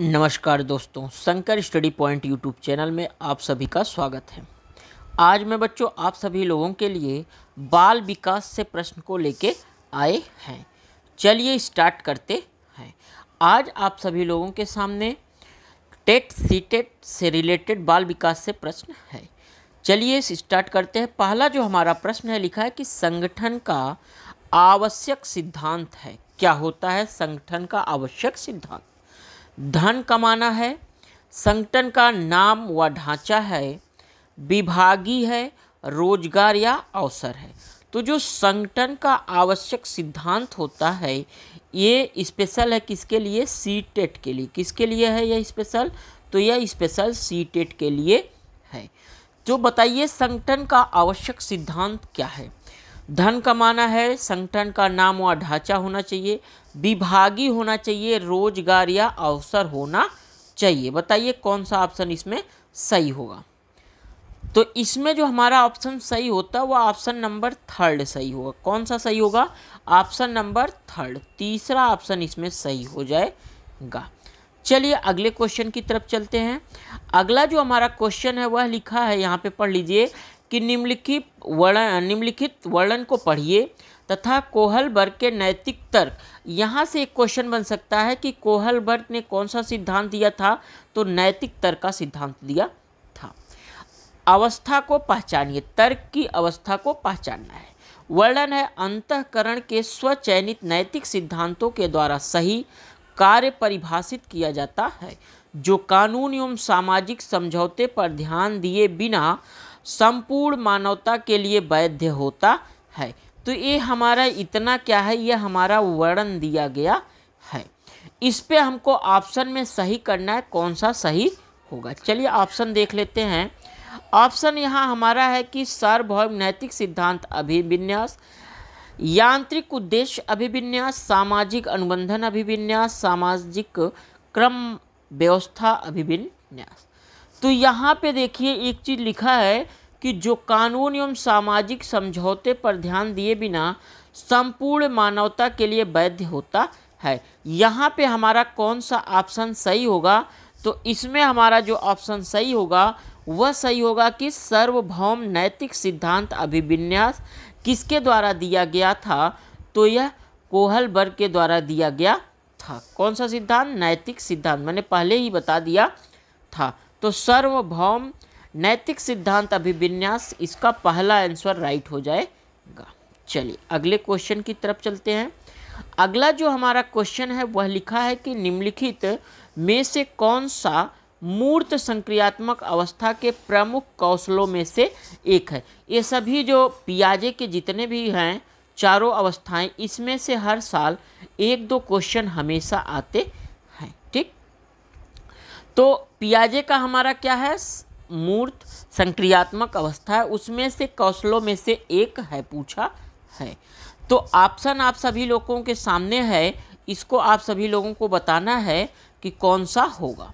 नमस्कार दोस्तों Shankar study point YouTube channel में आप सभी का स्वागत है आज मैं बच्चों आप सभी लोगों के लिए बाल विकास से प्रश्न को लेके आए हैं चलिए स्टार्ट करते हैं आज आप सभी लोगों के सामने टेट सी टेट से रिलेटेड बाल विकास से प्रश्न है चलिए स्टार्ट करते हैं पहला जो हमारा प्रश्न है लिखा है कि संगठन का आवश्यक सिद्धांत है क्या होता है संगठन का आवश्यक सिद्धांत धन कमाना है संगठन का नाम व ढांचा है विभागी है रोजगार या अवसर है तो जो संगठन का आवश्यक सिद्धांत होता है ये स्पेशल है किसके लिए सी टेट e के लिए किसके लिए है यह स्पेशल तो यह स्पेशल सी टेट के लिए है जो तो बताइए संगठन का आवश्यक सिद्धांत क्या है धन कमाना है संगठन का नाम व ढांचा होना चाहिए विभागी होना चाहिए रोजगार या अवसर होना चाहिए बताइए कौन सा ऑप्शन इसमें सही होगा तो इसमें जो हमारा ऑप्शन सही होता है वह ऑप्शन नंबर थर्ड सही होगा कौन सा सही होगा ऑप्शन नंबर थर्ड तीसरा ऑप्शन इसमें सही हो जाएगा चलिए अगले क्वेश्चन की तरफ चलते हैं अगला जो हमारा क्वेश्चन है वह लिखा है यहाँ पे पढ़ लीजिए कि निम्नलिखित वर्ण निम्नलिखित वर्णन को पढ़िए तथा कोहलबर्ग के नैतिक तर्क यहाँ से एक क्वेश्चन बन सकता है कि कोहलबर्ग ने कौन सा सिद्धांत दिया था तो नैतिक तर्क का सिद्धांत दिया था अवस्था को पहचानिए तर्क की अवस्था को पहचानना है वर्णन है अंतकरण के स्वचयनित नैतिक सिद्धांतों के द्वारा सही कार्य परिभाषित किया जाता है जो कानून एवं सामाजिक समझौते पर ध्यान दिए बिना संपूर्ण मानवता के लिए वैध होता है तो ये हमारा इतना क्या है ये हमारा वर्णन दिया गया है इस पर हमको ऑप्शन में सही करना है कौन सा सही होगा चलिए ऑप्शन देख लेते हैं ऑप्शन यहाँ हमारा है कि सार्वभौम नैतिक सिद्धांत अभिविन्यास यांत्रिक उद्देश्य अभिविन्यास सामाजिक अनुबंधन अभिविन्यास सामाजिक क्रम व्यवस्था अभिविन्यास तो यहाँ पे देखिए एक चीज़ लिखा है कि जो कानून एवं सामाजिक समझौते पर ध्यान दिए बिना संपूर्ण मानवता के लिए वैध होता है यहाँ पे हमारा कौन सा ऑप्शन सही होगा तो इसमें हमारा जो ऑप्शन सही होगा वह सही होगा कि सर्वभौम नैतिक सिद्धांत अभिविन्यास किसके द्वारा दिया गया था तो यह कोहल वर्ग के द्वारा दिया गया था कौन सा सिद्धांत नैतिक सिद्धांत मैंने पहले ही बता दिया था तो सर्वभौम नैतिक सिद्धांत अभिविन्यास इसका पहला आंसर राइट हो जाएगा चलिए अगले क्वेश्चन की तरफ चलते हैं अगला जो हमारा क्वेश्चन है वह लिखा है कि निम्नलिखित में से कौन सा मूर्त संक्रियात्मक अवस्था के प्रमुख कौशलों में से एक है ये सभी जो पियाजे के जितने भी हैं चारों अवस्थाएं इसमें से हर साल एक दो क्वेश्चन हमेशा आते हैं ठीक तो पियाजे का हमारा क्या है मूर्त संक्रियात्मक अवस्था है उसमें से कौशलों में से एक है पूछा है तो ऑप्शन आप सभी लोगों के सामने है इसको आप सभी लोगों को बताना है कि कौन सा होगा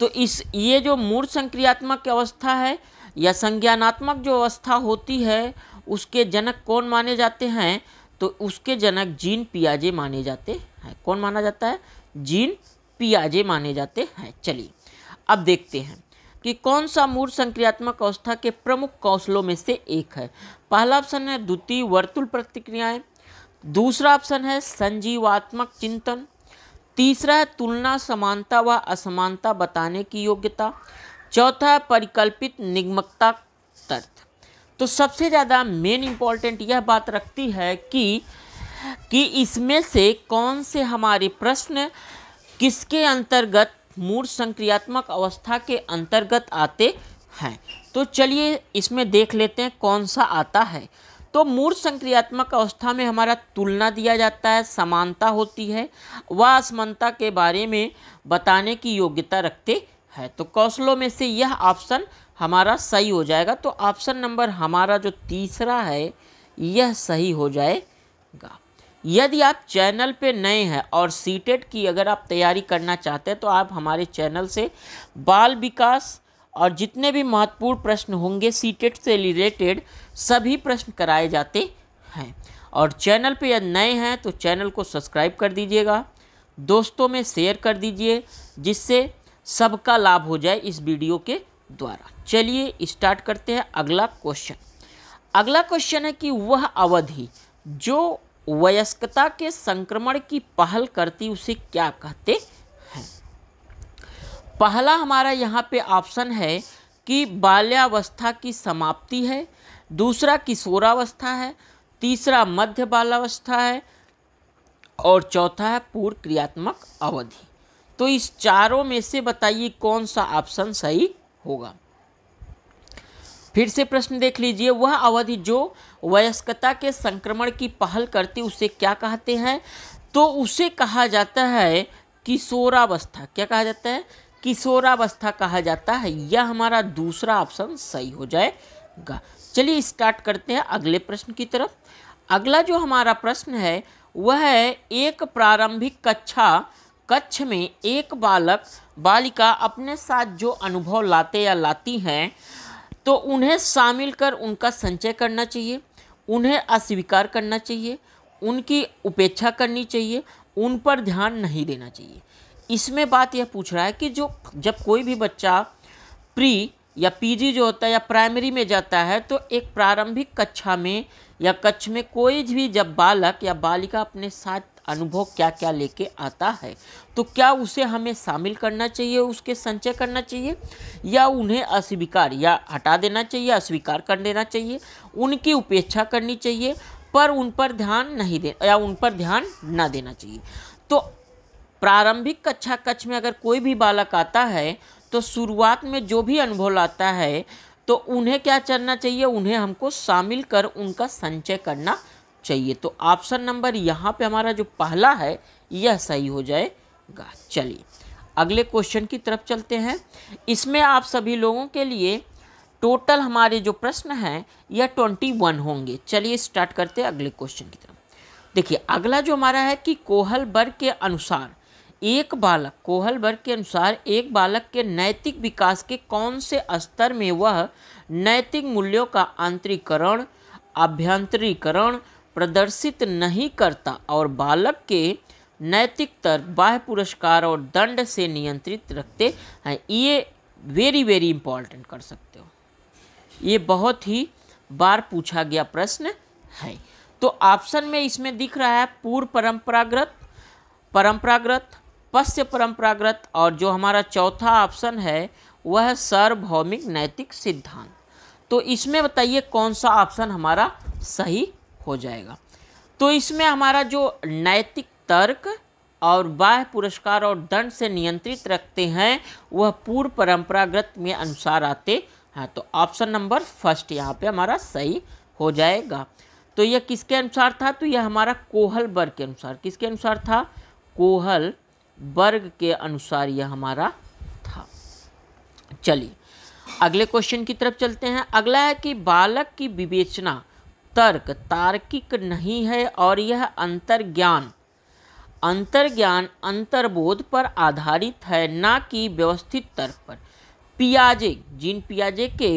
तो इस ये जो मूर्त संक्रियात्मक अवस्था है या संज्ञानात्मक जो अवस्था होती है उसके जनक कौन माने जाते हैं तो उसके जनक जीन पियाजे माने जाते हैं कौन माना जाता है जीन पियाजे माने जाते हैं चलिए अब देखते हैं कि कौन सा मूल संक्रियात्मक अवस्था के प्रमुख कौशलों में से एक है पहला ऑप्शन है द्वितीय वर्तुल प्रतिक्रियाएं दूसरा ऑप्शन है संजीवात्मक चिंतन तीसरा है तुलना समानता व असमानता बताने की योग्यता चौथा है परिकल्पित निगमकता तर्थ तो सबसे ज़्यादा मेन इम्पॉर्टेंट यह बात रखती है कि कि इसमें से कौन से हमारे प्रश्न किसके अंतर्गत मूल संक्रियात्मक अवस्था के अंतर्गत आते हैं तो चलिए इसमें देख लेते हैं कौन सा आता है तो मूर्त संक्रियात्मक अवस्था में हमारा तुलना दिया जाता है समानता होती है व असमानता के बारे में बताने की योग्यता रखते हैं तो कौशलों में से यह ऑप्शन हमारा सही हो जाएगा तो ऑप्शन नंबर हमारा जो तीसरा है यह सही हो जाएगा यदि आप चैनल पे नए हैं और सीटेट की अगर आप तैयारी करना चाहते हैं तो आप हमारे चैनल से बाल विकास और जितने भी महत्वपूर्ण प्रश्न होंगे सीटेट से रिलेटेड सभी प्रश्न कराए जाते हैं और चैनल पे यदि नए हैं तो चैनल को सब्सक्राइब कर दीजिएगा दोस्तों में शेयर कर दीजिए जिससे सबका लाभ हो जाए इस वीडियो के द्वारा चलिए स्टार्ट करते हैं अगला क्वेश्चन अगला क्वेश्चन है कि वह अवधि जो वयस्कता के संक्रमण की पहल करती उसे क्या कहते हैं पहला हमारा यहाँ पे ऑप्शन है कि बाल्यावस्था की समाप्ति है दूसरा किशोरावस्था है तीसरा मध्य बालावस्था है और चौथा है पूर्व क्रियात्मक अवधि तो इस चारों में से बताइए कौन सा ऑप्शन सही होगा फिर से प्रश्न देख लीजिए वह अवधि जो वयस्कता के संक्रमण की पहल करती उसे क्या कहते हैं तो उसे कहा जाता है किशोरावस्था क्या कहा जाता है किशोरावस्था कहा जाता है यह हमारा दूसरा ऑप्शन सही हो जाएगा चलिए स्टार्ट करते हैं अगले प्रश्न की तरफ अगला जो हमारा प्रश्न है वह है एक प्रारंभिक कक्षा कक्ष में एक बालक बालिका अपने साथ जो अनुभव लाते या लाती हैं तो उन्हें शामिल कर उनका संचय करना चाहिए उन्हें अस्वीकार करना चाहिए उनकी उपेक्षा करनी चाहिए उन पर ध्यान नहीं देना चाहिए इसमें बात यह पूछ रहा है कि जो जब कोई भी बच्चा प्री या पीजी जो होता है या प्राइमरी में जाता है तो एक प्रारंभिक कक्षा में या कक्ष में कोई भी जब बालक या बालिका अपने साथ अनुभव क्या क्या लेके आता है तो क्या उसे हमें शामिल करना चाहिए उसके संचय करना चाहिए या उन्हें अस्वीकार या हटा देना चाहिए अस्वीकार कर देना चाहिए उनकी उपेक्षा करनी चाहिए पर उन पर ध्यान नहीं दे या उन पर ध्यान ना देना चाहिए तो प्रारंभिक कक्षा कक्ष में अगर कोई भी बालक आता है तो शुरुआत में जो भी अनुभव लाता है तो उन्हें क्या करना चाहिए उन्हें हमको शामिल कर उनका संचय करना चाहिए तो ऑप्शन नंबर यहाँ पे हमारा जो पहला है यह सही हो जाएगा चलिए अगले क्वेश्चन की तरफ चलते हैं इसमें आप सभी लोगों के लिए टोटल हमारे जो प्रश्न हैं यह ट्वेंटी वन होंगे चलिए स्टार्ट करते हैं अगले क्वेश्चन की तरफ देखिए अगला जो हमारा है कि कोहल वर्ग के अनुसार एक बालक कोहल वर्ग के अनुसार एक बालक के नैतिक विकास के कौन से स्तर में वह नैतिक मूल्यों का आंतरिकरण अभ्यंतरीकरण प्रदर्शित नहीं करता और बालक के नैतिक तर्क बाह्य पुरस्कार और दंड से नियंत्रित रखते हैं ये वेरी वेरी इंपॉर्टेंट कर सकते हो ये बहुत ही बार पूछा गया प्रश्न है तो ऑप्शन में इसमें दिख रहा है पूर्व परंपरागत परंपरागत पश्य परंपरागत और जो हमारा चौथा ऑप्शन है वह है सार्वभौमिक नैतिक सिद्धांत तो इसमें बताइए कौन सा ऑप्शन हमारा सही हो जाएगा तो इसमें हमारा जो नैतिक तर्क और बाह्य पुरस्कार और दंड से नियंत्रित रखते हैं वह पूर्व परंपरागत में अनुसार आते हैं तो ऑप्शन नंबर फर्स्ट यहाँ पे हमारा सही हो जाएगा तो यह किसके अनुसार था तो यह हमारा कोहल वर्ग के अनुसार किसके अनुसार था कोहल वर्ग के अनुसार यह हमारा था चलिए अगले क्वेश्चन की तरफ चलते हैं अगला है कि बालक की विवेचना तर्क तार्किक नहीं है और यह अंतर्ज्ञान अंतर्ज्ञान अंतर्बोध पर आधारित है ना कि व्यवस्थित तर्क पर पियाजे जिन पियाजे के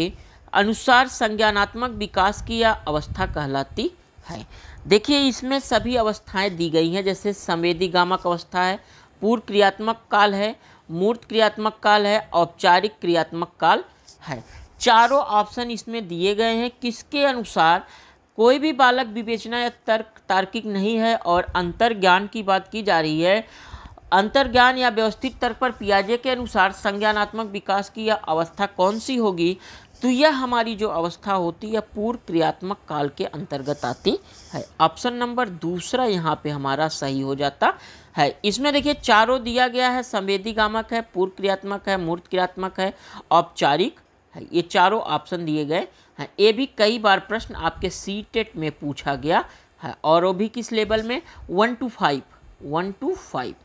अनुसार संज्ञानात्मक विकास की यह अवस्था कहलाती है देखिए इसमें सभी अवस्थाएं दी गई हैं जैसे संवेदी गामक अवस्था है पूर्व क्रियात्मक काल है मूर्त क्रियात्मक काल है औपचारिक क्रियात्मक काल है चारों ऑप्शन इसमें दिए गए हैं किसके अनुसार कोई भी बालक विवेचना या तर्क तार्किक नहीं है और अंतर्ज्ञान की बात की जा रही है अंतर्ज्ञान या व्यवस्थित तर्क पर पियाजे के अनुसार संज्ञानात्मक विकास की यह अवस्था कौन सी होगी तो यह हमारी जो अवस्था होती है पूर्व क्रियात्मक काल के अंतर्गत आती है ऑप्शन नंबर दूसरा यहाँ पे हमारा सही हो जाता है इसमें देखिए चारों दिया गया है संवेदी गामक है पूर्व क्रियात्मक है मूर्त क्रियात्मक है औपचारिक है हाँ, ये चारों ऑप्शन दिए गए हैं हाँ, ये भी कई बार प्रश्न आपके सी टेट e में पूछा गया है हाँ, और वो भी किस लेवल में one two five one two five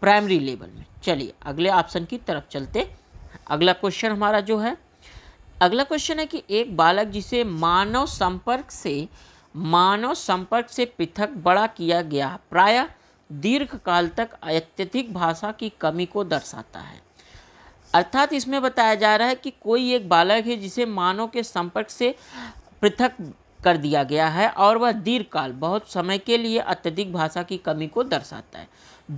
primary level में चलिए अगले ऑप्शन की तरफ चलते अगला क्वेश्चन हमारा जो है अगला क्वेश्चन है कि एक बालक जिसे मानव संपर्क से मानव संपर्क से पृथक बड़ा किया गया प्राय दीर्घकाल तक अत्यधिक भाषा की कमी को दर्शाता है अर्थात इसमें बताया जा रहा है कि कोई एक बालक है जिसे मानव के संपर्क से पृथक कर दिया गया है और वह दीर्घकाल बहुत समय के लिए अत्यधिक भाषा की कमी को दर्शाता है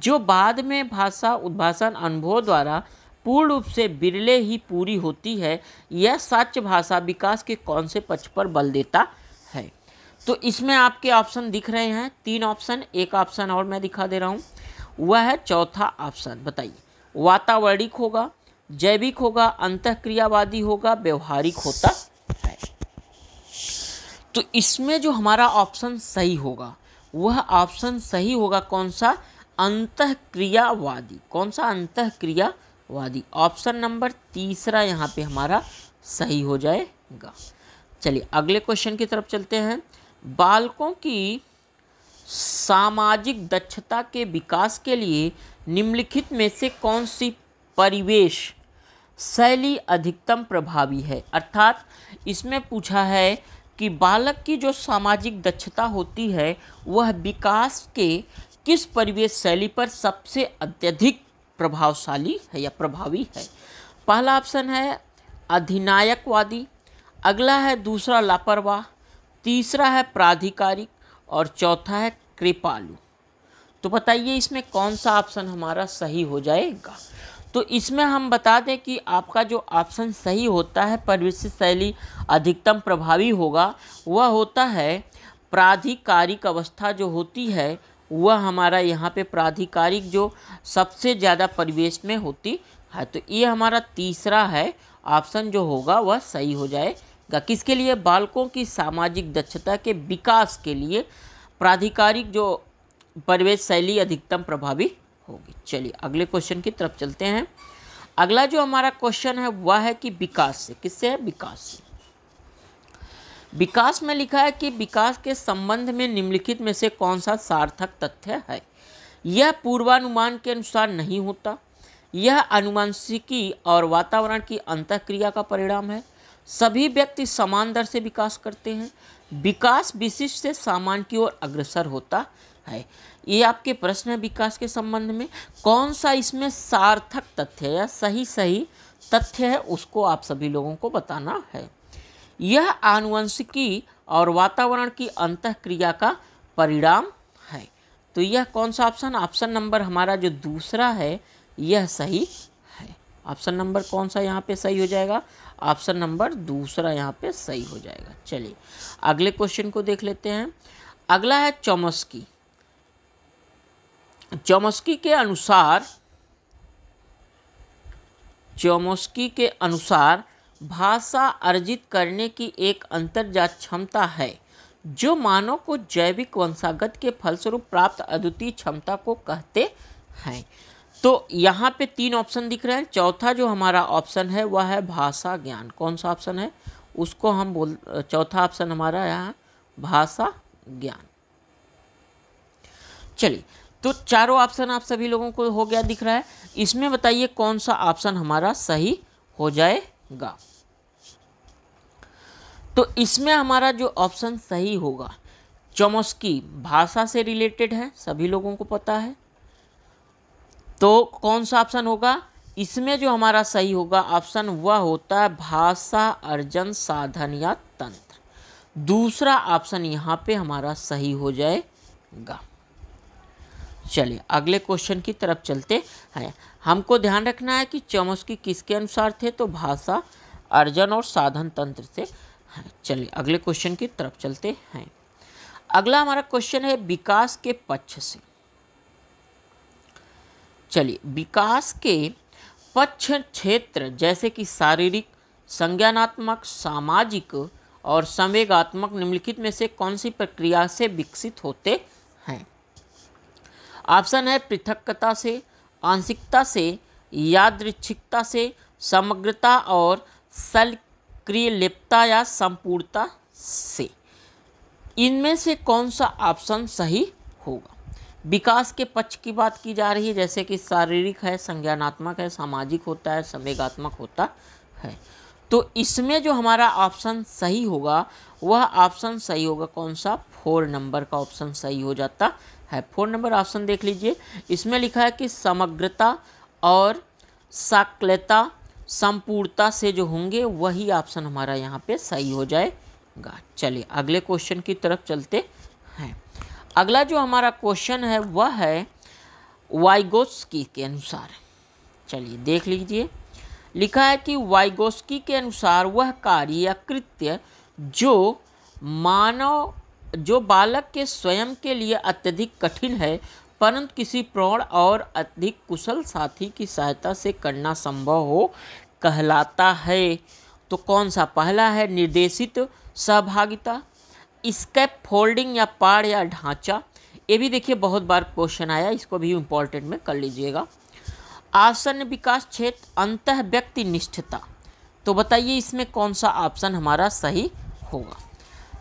जो बाद में भाषा उद्भाषण अनुभव द्वारा पूर्ण रूप से बिरले ही पूरी होती है यह साक्ष्य भाषा विकास के कौन से पक्ष पर बल देता है तो इसमें आपके ऑप्शन दिख रहे हैं तीन ऑप्शन एक ऑप्शन और मैं दिखा दे रहा हूँ वह है चौथा ऑप्शन बताइए वातावरणिक होगा जैविक होगा अंतक्रियावादी होगा व्यवहारिक होता है तो इसमें जो हमारा ऑप्शन सही होगा वह ऑप्शन सही होगा कौन सा अंतक्रियावादी कौन सा अंतक्रियावादी ऑप्शन नंबर तीसरा यहाँ पे हमारा सही हो जाएगा चलिए अगले क्वेश्चन की तरफ चलते हैं बालकों की सामाजिक दक्षता के विकास के लिए निम्नलिखित में से कौन सी परिवेश शैली अधिकतम प्रभावी है अर्थात इसमें पूछा है कि बालक की जो सामाजिक दक्षता होती है वह विकास के किस परिवेश शैली पर सबसे अत्यधिक प्रभावशाली है या प्रभावी है पहला ऑप्शन है अधिनायकवादी अगला है दूसरा लापरवाह तीसरा है प्राधिकारिक और चौथा है कृपालु तो बताइए इसमें कौन सा ऑप्शन हमारा सही हो जाएगा तो इसमें हम बता दें कि आपका जो ऑप्शन सही होता है परिवेश शैली अधिकतम प्रभावी होगा वह होता है प्राधिकारिक अवस्था जो होती है वह हमारा यहाँ पे प्राधिकारिक जो सबसे ज़्यादा परिवेश में होती है तो ये हमारा तीसरा है ऑप्शन जो होगा वह सही हो जाएगा किसके लिए बालकों की सामाजिक दक्षता के विकास के लिए प्राधिकारिक जो परिवेश शैली अधिकतम प्रभावी होगी चलिए अगले क्वेश्चन की तरफ चलते हैं अगला जो हमारा क्वेश्चन है वह है कि विकास से किससे है विकास से विकास में लिखा है कि विकास के संबंध में निम्नलिखित में से कौन सा सार्थक तथ्य है यह पूर्वानुमान के अनुसार नहीं होता यह अनुवांशिकी और वातावरण की अंतक्रिया का परिणाम है सभी व्यक्ति समान दर से विकास करते हैं विकास विशिष्ट से सामान की ओर अग्रसर होता है ये आपके प्रश्न है विकास के संबंध में कौन सा इसमें सार्थक तथ्य या सही सही तथ्य है उसको आप सभी लोगों को बताना है यह आनुवंशिकी और वातावरण की अंत क्रिया का परिणाम है तो यह कौन सा ऑप्शन ऑप्शन नंबर हमारा जो दूसरा है यह सही है ऑप्शन नंबर कौन सा यहाँ पे सही हो जाएगा ऑप्शन नंबर दूसरा यहाँ पे सही हो जाएगा चलिए अगले क्वेश्चन को देख लेते हैं अगला है चौमस्की चौमस्की के अनुसार चौमस्की के अनुसार भाषा अर्जित करने की एक अंतर्जात क्षमता है जो मानव को जैविक वंशागत के फलस्वरूप प्राप्त अद्वितीय क्षमता को कहते हैं तो यहाँ पे तीन ऑप्शन दिख रहे हैं चौथा जो हमारा ऑप्शन है वह है भाषा ज्ञान कौन सा ऑप्शन है उसको हम बोल चौथा ऑप्शन हमारा यहाँ भाषा ज्ञान चलिए तो चारों ऑप्शन आप सभी लोगों को हो गया दिख रहा है इसमें बताइए कौन सा ऑप्शन हमारा सही हो जाएगा तो इसमें हमारा जो ऑप्शन सही होगा चमोस्की भाषा से रिलेटेड है सभी लोगों को पता है तो कौन सा ऑप्शन होगा इसमें जो हमारा सही होगा ऑप्शन वह होता है भाषा अर्जन साधन या तंत्र दूसरा ऑप्शन यहाँ पे हमारा सही हो जाएगा चलिए अगले क्वेश्चन की तरफ चलते हैं हमको ध्यान रखना है कि चमस्की किसके अनुसार थे तो भाषा अर्जन और साधन तंत्र से हैं हाँ, चलिए अगले क्वेश्चन की तरफ चलते हैं अगला हमारा क्वेश्चन है विकास के पक्ष से चलिए विकास के पक्ष क्षेत्र जैसे कि शारीरिक संज्ञानात्मक सामाजिक और संवेगात्मक निम्नलिखित में से कौन सी प्रक्रिया से विकसित होते हैं ऑप्शन है पृथकता से आंशिकता से यादृच्छिकता से समग्रता और सलक्रियलिप्ता या संपूर्णता से इनमें से कौन सा ऑप्शन सही होगा विकास के पक्ष की बात की जा रही है जैसे कि शारीरिक है संज्ञानात्मक है सामाजिक होता है संवेगात्मक होता है तो इसमें जो हमारा ऑप्शन सही होगा वह ऑप्शन सही होगा कौन सा फोर नंबर का ऑप्शन सही हो जाता है फोर नंबर ऑप्शन देख लीजिए इसमें लिखा है कि समग्रता और साकलता संपूर्णता से जो होंगे वही ऑप्शन हमारा यहाँ पे सही हो जाएगा चलिए अगले क्वेश्चन की तरफ चलते हैं अगला जो हमारा क्वेश्चन है वह है वाइगोस्की के अनुसार चलिए देख लीजिए लिखा है कि वाइगोस्की के अनुसार वह कार्य या कृत्य जो मानव जो बालक के स्वयं के लिए अत्यधिक कठिन है परंतु किसी प्रौढ़ और अधिक कुशल साथी की सहायता से करना संभव हो कहलाता है तो कौन सा पहला है निर्देशित सहभागिता स्कैप फोल्डिंग या पाड़ या ढांचा ये भी देखिए बहुत बार क्वेश्चन आया इसको भी इम्पोर्टेंट में कर लीजिएगा आसन विकास क्षेत्र अंत व्यक्ति निष्ठता तो बताइए इसमें कौन सा ऑप्शन हमारा सही होगा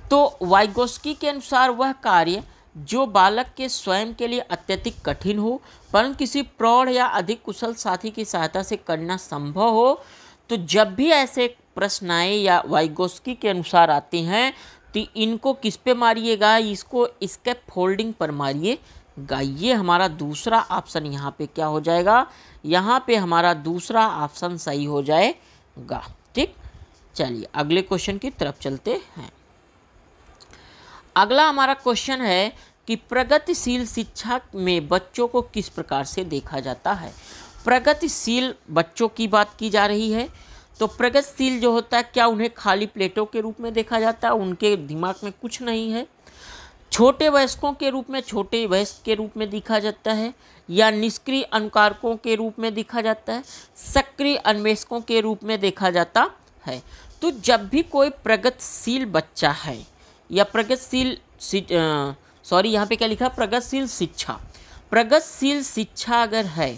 तो वाइगोस्की के अनुसार वह कार्य जो बालक के स्वयं के लिए अत्यधिक कठिन हो परंतु किसी प्रौढ़ या अधिक कुशल साथी की सहायता से करना संभव हो तो जब भी ऐसे प्रश्न आए या वाइगोस्की के अनुसार आते हैं तो इनको किस पे मारिएगा इसको इसके फोल्डिंग पर मारिएगा ये हमारा दूसरा ऑप्शन यहाँ पे क्या हो जाएगा यहाँ पे हमारा दूसरा ऑप्शन सही हो जाएगा ठीक चलिए अगले क्वेश्चन की तरफ चलते हैं अगला हमारा क्वेश्चन है कि प्रगतिशील शिक्षा में बच्चों को किस प्रकार से देखा जाता है प्रगतिशील बच्चों की बात की जा रही है तो प्रगतिशील जो होता है क्या उन्हें खाली प्लेटों के रूप में देखा जाता है उनके दिमाग में कुछ नहीं है छोटे वयस्कों के रूप में छोटे वयस्क के रूप में देखा जाता है या निष्क्रिय अनुकारकों के रूप में देखा जाता है सक्रिय अन्वेषकों के रूप में देखा जाता है तो जब भी कोई प्रगतिशील बच्चा है या प्रगतिशील सॉरी यहाँ पे क्या लिखा प्रगतिशील शिक्षा प्रगतिशील शिक्षा अगर है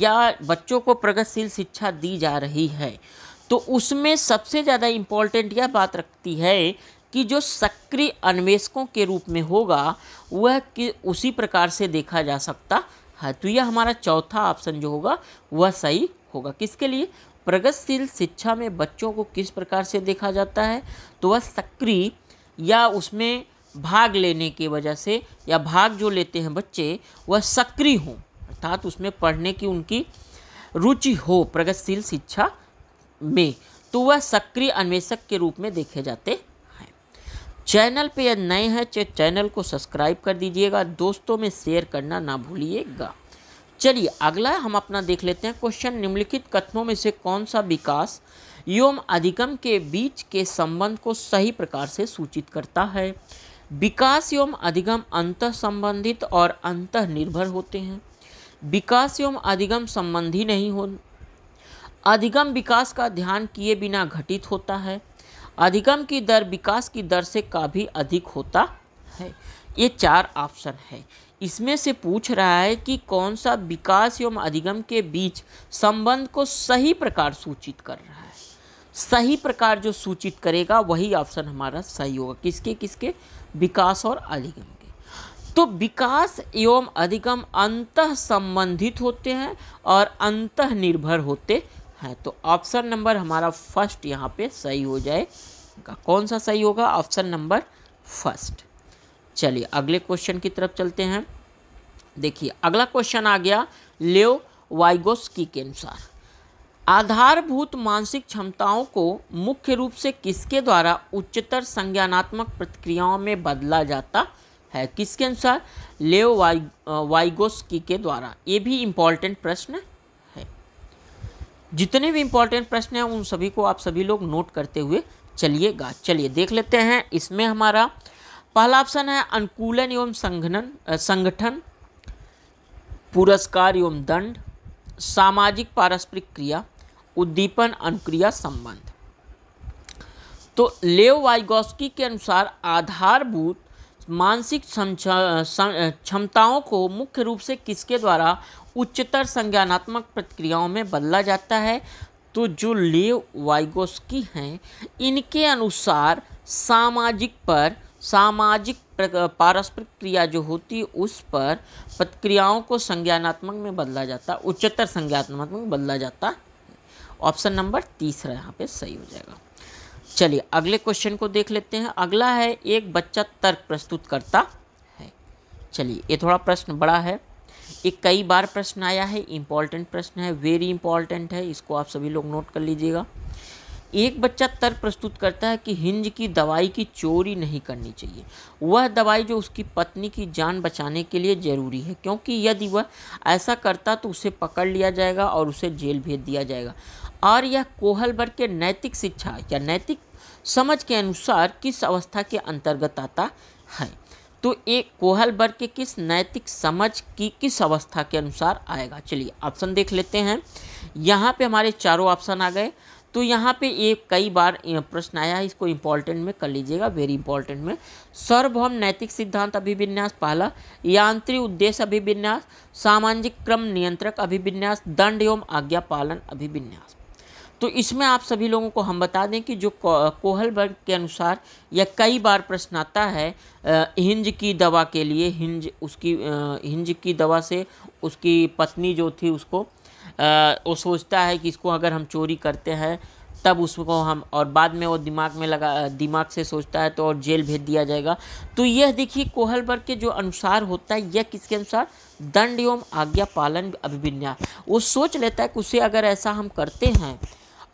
या बच्चों को प्रगतिशील शिक्षा दी जा रही है तो उसमें सबसे ज़्यादा इम्पॉर्टेंट यह बात रखती है कि जो सक्रिय अन्वेषकों के रूप में होगा वह कि उसी प्रकार से देखा जा सकता है तो यह हमारा चौथा ऑप्शन जो होगा वह सही होगा किसके लिए प्रगतिशील शिक्षा में बच्चों को किस प्रकार से देखा जाता है तो वह सक्रिय या उसमें भाग लेने की वजह से या भाग जो लेते हैं बच्चे वह सक्रिय हों अर्थात उसमें पढ़ने की उनकी रुचि हो प्रगतिशील शिक्षा में तो वह सक्रिय अन्वेषक के रूप में देखे जाते हैं चैनल पे यदि नए हैं तो चैनल को सब्सक्राइब कर दीजिएगा दोस्तों में शेयर करना ना भूलिएगा चलिए अगला हम अपना देख लेते हैं क्वेश्चन निम्नलिखित कथनों में से कौन सा विकास एवं अधिगम के बीच के संबंध को सही प्रकार से सूचित करता है विकास एवं अधिगम अंत संबंधित और अंत निर्भर होते हैं विकास एवं अधिगम संबंधी नहीं हो अधिगम विकास का ध्यान किए बिना घटित होता है अधिगम की दर विकास की दर से काफ़ी अधिक होता है ये चार ऑप्शन है इसमें से पूछ रहा है कि कौन सा विकास एवं अधिगम के बीच संबंध को सही प्रकार सूचित कर रहा है सही प्रकार जो सूचित करेगा वही ऑप्शन हमारा सही होगा किसके किसके विकास और अधिगम के तो विकास एवं अधिगम अंत संबंधित होते हैं और अंत निर्भर होते हैं तो ऑप्शन नंबर हमारा फर्स्ट यहाँ पे सही हो जाएगा कौन सा सही होगा ऑप्शन नंबर फर्स्ट चलिए अगले क्वेश्चन की तरफ चलते हैं देखिए अगला क्वेश्चन आ गया लेव वाइगोस्की के अनुसार आधारभूत मानसिक क्षमताओं को मुख्य रूप से किसके द्वारा उच्चतर संज्ञानात्मक प्रतिक्रियाओं में बदला जाता है किसके अनुसार लेव वाइगोस्की के द्वारा ये भी इम्पॉर्टेंट प्रश्न है जितने भी इम्पॉर्टेंट प्रश्न हैं उन सभी को आप सभी लोग नोट करते हुए चलिएगा चलिए देख लेते हैं इसमें हमारा पहला ऑप्शन है अनुकूलन एवं संघनन संगठन पुरस्कार एवं दंड सामाजिक पारस्परिक क्रिया उद्दीपन अनुक्रिया संबंध तो लेव वाइगोस्की के अनुसार आधारभूत मानसिक क्षमताओं को मुख्य रूप से किसके द्वारा उच्चतर संज्ञानात्मक प्रतिक्रियाओं में बदला जाता है तो जो लेव वाइगोस्की हैं इनके अनुसार सामाजिक पर सामाजिक पारस्परिक क्रिया जो होती है उस पर प्रतिक्रियाओं को संज्ञानात्मक में बदला जाता उच्चतर संज्ञानात्मक में बदला जाता ऑप्शन नंबर तीसरा यहाँ पे सही हो जाएगा चलिए अगले क्वेश्चन को देख लेते हैं अगला है एक बच्चा तर्क प्रस्तुत करता है चलिए ये थोड़ा प्रश्न बड़ा है एक कई बार प्रश्न आया है इम्पॉर्टेंट प्रश्न है वेरी इंपॉर्टेंट है इसको आप सभी लोग नोट कर लीजिएगा एक बच्चा तर्क प्रस्तुत करता है कि हिंज की दवाई की चोरी नहीं करनी चाहिए वह दवाई जो उसकी पत्नी की जान बचाने के लिए ज़रूरी है क्योंकि यदि वह ऐसा करता तो उसे पकड़ लिया जाएगा और उसे जेल भेज दिया जाएगा और यह कोहल वर्ग के नैतिक शिक्षा या नैतिक समझ के अनुसार किस अवस्था के अंतर्गत आता है तो एक कोहल वर्ग के किस नैतिक समझ की किस अवस्था के अनुसार आएगा चलिए ऑप्शन देख लेते हैं यहाँ पे हमारे चारों ऑप्शन आ गए तो यहाँ पे ये कई बार प्रश्न आया है इसको इम्पोर्टेंट में कर लीजिएगा वेरी इंपॉर्टेंट में सर्वभौम नैतिक सिद्धांत अभिविन्यास पहला यांत्रिक उद्देश्य अभिविन्यास सामाजिक क्रम नियंत्रक अभिविन्यास दंड एवं आज्ञा पालन अभिविन्यास तो इसमें आप सभी लोगों को हम बता दें कि जो कोहल वर्ग के अनुसार यह कई बार प्रश्न आता है हिंज की दवा के लिए हिंज उसकी हिंज की दवा से उसकी पत्नी जो थी उसको वो सोचता है कि इसको अगर हम चोरी करते हैं तब उसको हम और बाद में वो दिमाग में लगा दिमाग से सोचता है तो और जेल भेज दिया जाएगा तो यह देखिए कोहल वर्ग के जो अनुसार होता है यह किसके अनुसार दंड एवं आज्ञा पालन अभिविन्यास वो सोच लेता है कि उसे अगर ऐसा हम करते हैं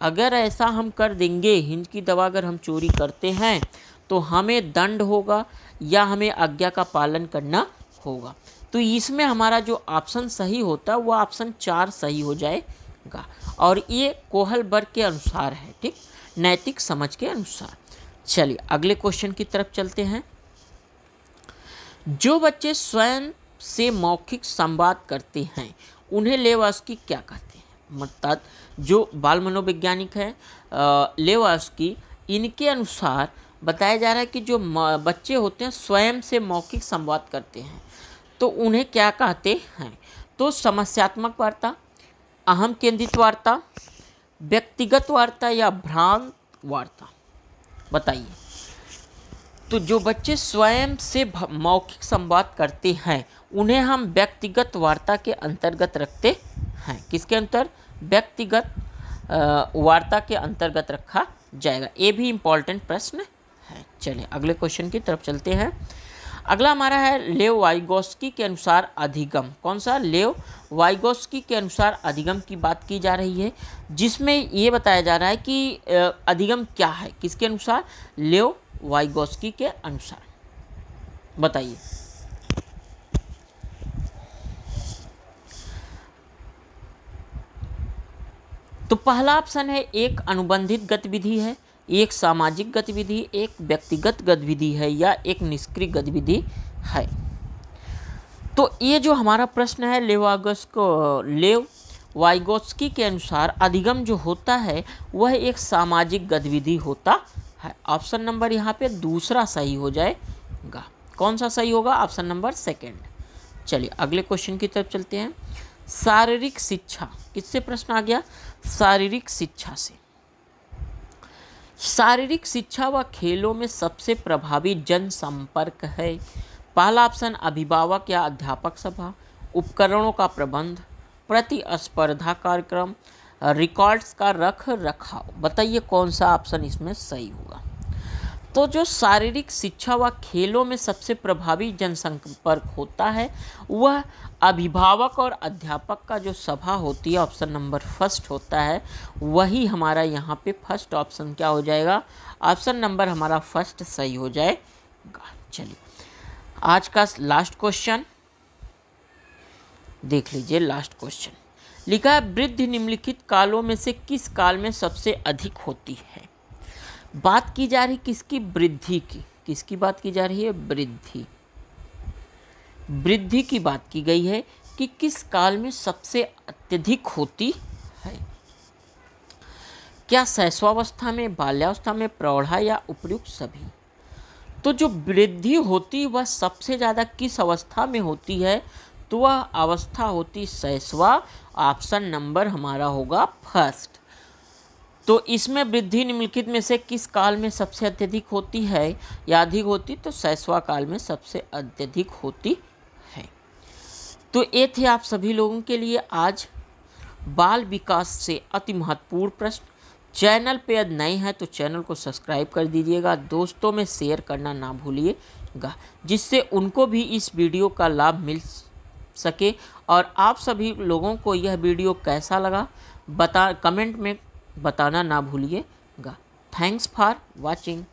अगर ऐसा हम कर देंगे हिंज की दवा अगर हम चोरी करते हैं तो हमें दंड होगा या हमें आज्ञा का पालन करना होगा तो इसमें हमारा जो ऑप्शन सही होता है वह ऑप्शन चार सही हो जाएगा और ये कोहल वर्ग के अनुसार है ठीक नैतिक समझ के अनुसार चलिए अगले क्वेश्चन की तरफ चलते हैं जो बच्चे स्वयं से मौखिक संवाद करते हैं उन्हें लेवास की क्या कहते हैं मतलब जो बाल मनोवैज्ञानिक है लेवास की इनके अनुसार बताया जा रहा है कि जो बच्चे होते हैं स्वयं से मौखिक संवाद करते हैं तो उन्हें क्या कहते हैं तो समस्यात्मक वार्ता अहम केंद्रित वार्ता व्यक्तिगत वार्ता या भ्रांत वार्ता बताइए तो जो बच्चे स्वयं से मौखिक संवाद करते हैं उन्हें हम व्यक्तिगत वार्ता के अंतर्गत रखते हैं किसके अंतर व्यक्तिगत वार्ता के अंतर्गत रखा जाएगा ये भी इम्पॉर्टेंट प्रश्न है चलिए अगले क्वेश्चन की तरफ चलते हैं अगला हमारा है लेव वाइगोस्की के अनुसार अधिगम कौन सा लेव वाइगोस्की के अनुसार अधिगम की बात की जा रही है जिसमें ये बताया जा रहा है कि अधिगम क्या है किसके अनुसार लेव वाइगोस्की के अनुसार बताइए तो पहला ऑप्शन है एक अनुबंधित गतिविधि है एक सामाजिक गतिविधि एक व्यक्तिगत गतिविधि है या एक निष्क्रिय गतिविधि है तो ये जो हमारा प्रश्न है को लेव वाइगोस्की के अनुसार अधिगम जो होता है वह एक सामाजिक गतिविधि होता है ऑप्शन नंबर यहाँ पे दूसरा सही हो जाएगा कौन सा सही होगा ऑप्शन नंबर सेकंड चलिए अगले क्वेश्चन की तरफ चलते हैं शारीरिक शिक्षा किससे प्रश्न आ गया शारीरिक शिक्षा से शारीरिक शिक्षा व खेलों में सबसे प्रभावी जनसंपर्क है पहला ऑप्शन अभिभावक या अध्यापक सभा उपकरणों का प्रबंध प्रतिस्पर्धा कार्यक्रम रिकॉर्ड्स का रख रखाव बताइए कौन सा ऑप्शन इसमें सही होगा तो जो शारीरिक शिक्षा व खेलों में सबसे प्रभावी जनसंपर्क होता है वह अभिभावक और अध्यापक का जो सभा होती है ऑप्शन नंबर फर्स्ट होता है वही हमारा यहाँ पे फर्स्ट ऑप्शन क्या हो जाएगा ऑप्शन नंबर हमारा फर्स्ट सही हो जाएगा चलिए आज का लास्ट क्वेश्चन देख लीजिए लास्ट क्वेश्चन लिखा है वृद्धि निम्नलिखित कालों में से किस काल में सबसे अधिक होती है बात की जा रही किसकी वृद्धि की किसकी बात की जा रही है वृद्धि वृद्धि की बात की गई है कि किस काल में सबसे अत्यधिक होती है क्या शैशवावस्था में बाल्यावस्था में प्रौढ़ा या उपयुक्त सभी तो जो वृद्धि होती वह सबसे ज़्यादा किस अवस्था में होती है तो वह अवस्था होती शैशवा ऑप्शन नंबर हमारा होगा फर्स्ट तो इसमें वृद्धि निम्नलिखित में से किस काल में सबसे अत्यधिक होती है या अधिक होती तो सैसवा काल में सबसे अत्यधिक होती है तो ये थे आप सभी लोगों के लिए आज बाल विकास से अति महत्वपूर्ण प्रश्न चैनल पे यदि नए हैं तो चैनल को सब्सक्राइब कर दीजिएगा दोस्तों में शेयर करना ना भूलिएगा जिससे उनको भी इस वीडियो का लाभ मिल सके और आप सभी लोगों को यह वीडियो कैसा लगा बता कमेंट में बताना ना भूलिएगा थैंक्स फॉर वॉचिंग